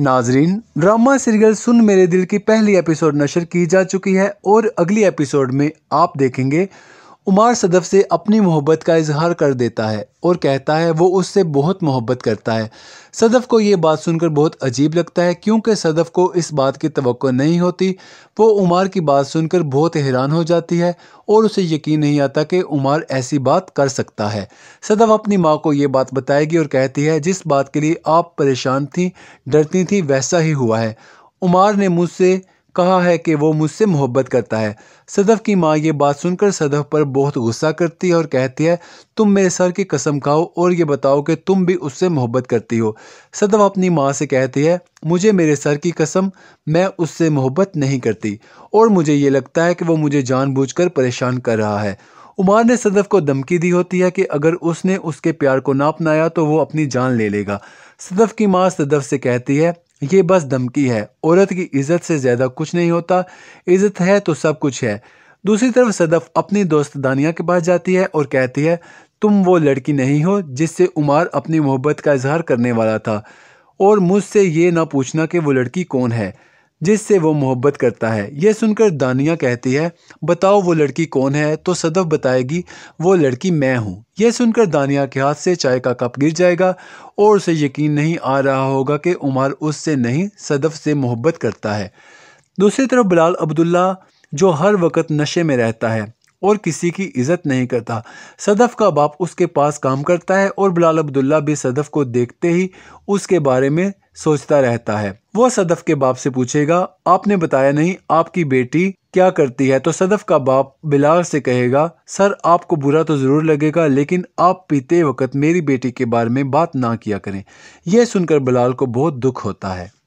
नाजरीन drama serial सुन मेरे दिल की पहली एपिसोड नशर की जा चुकी है और अगली एपिसोड में आप देखेंगे उमार सदफ़ से अपनी मोहब्बत का इजहार कर देता है और कहता है वो उससे बहुत मोहब्बत करता है सदफ़ को ये बात सुनकर बहुत अजीब लगता है क्योंकि सदफ़ को इस बात की तो नहीं होती वो उमार की बात सुनकर बहुत हैरान हो जाती है और उसे यकीन नहीं आता कि उमार ऐसी बात कर सकता है सदफ़ अपनी माँ को ये बात बताएगी और कहती है जिस बात के लिए आप परेशान थी डरती थी वैसा ही हुआ है उमार ने मुझसे कहा है कि वो मुझसे मोहब्बत करता है सदफ़ की माँ ये बात सुनकर सदफ़ पर बहुत गुस्सा करती है और कहती है तुम मेरे सर की कसम खाओ और ये बताओ कि तुम भी उससे मोहब्बत करती हो सदफ़ अपनी माँ से कहती है मुझे मेरे सर की कसम मैं उससे मोहब्बत नहीं करती और मुझे ये लगता है कि वो मुझे जानबूझकर परेशान कर रहा है उमार ने सदफ़ को धमकी दी होती है कि अगर उसने उसके प्यार को ना अपनाया तो वो अपनी जान ले लेगा सदफ़ की माँ सदफ़ से कहती है ये बस धमकी है औरत की इज्जत से ज़्यादा कुछ नहीं होता इज्जत है तो सब कुछ है दूसरी तरफ सदफ अपनी दोस्त दानिया के पास जाती है और कहती है तुम वो लड़की नहीं हो जिससे उमार अपनी मोहब्बत का इजहार करने वाला था और मुझसे ये ना पूछना कि वो लड़की कौन है जिससे वो मोहब्बत करता है यह सुनकर दानिया कहती है बताओ वो लड़की कौन है तो सदफ बताएगी वो लड़की मैं हूँ यह सुनकर दानिया के हाथ से चाय का कप गिर जाएगा और उसे यकीन नहीं आ रहा होगा कि उमर उससे नहीं सदफ से मोहब्बत करता है दूसरी तरफ बिलाल अब्दुल्ला जो हर वक्त नशे में रहता है और किसी की इज्जत नहीं करता सदफ़ का बाप उसके पास काम करता है और बिलाल अब्दुल्ला भी सदफ़ को देखते ही उसके बारे में सोचता रहता है वो सदफ़ के बाप से पूछेगा आपने बताया नहीं आपकी बेटी क्या करती है तो सदफ़ का बाप बिलाल से कहेगा सर आपको बुरा तो ज़रूर लगेगा लेकिन आप पीते वक्त मेरी बेटी के बारे में बात ना किया करें यह सुनकर बिलाल को बहुत दुख होता है